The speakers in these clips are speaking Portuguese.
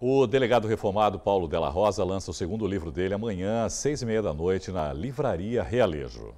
O delegado reformado Paulo Della Rosa lança o segundo livro dele amanhã, às seis e meia da noite, na Livraria Realejo.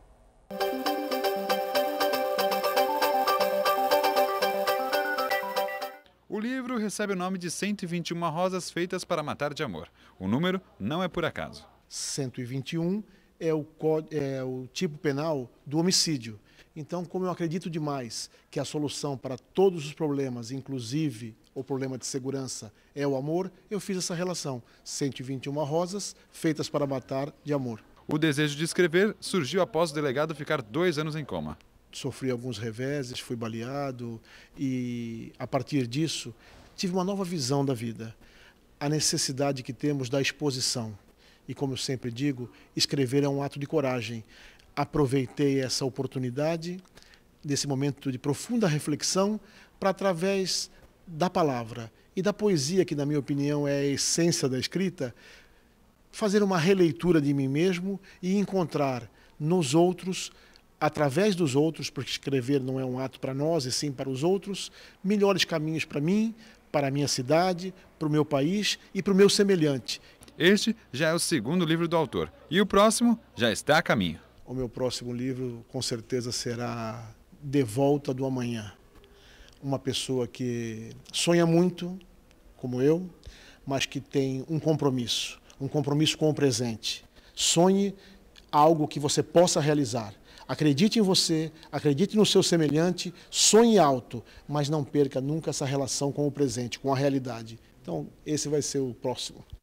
O livro recebe o nome de 121 Rosas Feitas para Matar de Amor. O número não é por acaso. 121 é o, é o tipo penal do homicídio. Então, como eu acredito demais que a solução para todos os problemas, inclusive o problema de segurança, é o amor, eu fiz essa relação. 121 rosas feitas para matar de amor. O desejo de escrever surgiu após o delegado ficar dois anos em coma. Sofri alguns reveses, fui baleado e, a partir disso, tive uma nova visão da vida. A necessidade que temos da exposição. E, como eu sempre digo, escrever é um ato de coragem aproveitei essa oportunidade, desse momento de profunda reflexão, para através da palavra e da poesia, que na minha opinião é a essência da escrita, fazer uma releitura de mim mesmo e encontrar nos outros, através dos outros, porque escrever não é um ato para nós e sim para os outros, melhores caminhos para mim, para a minha cidade, para o meu país e para o meu semelhante. Este já é o segundo livro do autor e o próximo já está a caminho. O meu próximo livro, com certeza, será De Volta do Amanhã. Uma pessoa que sonha muito, como eu, mas que tem um compromisso um compromisso com o presente. Sonhe algo que você possa realizar. Acredite em você, acredite no seu semelhante, sonhe alto, mas não perca nunca essa relação com o presente, com a realidade. Então, esse vai ser o próximo.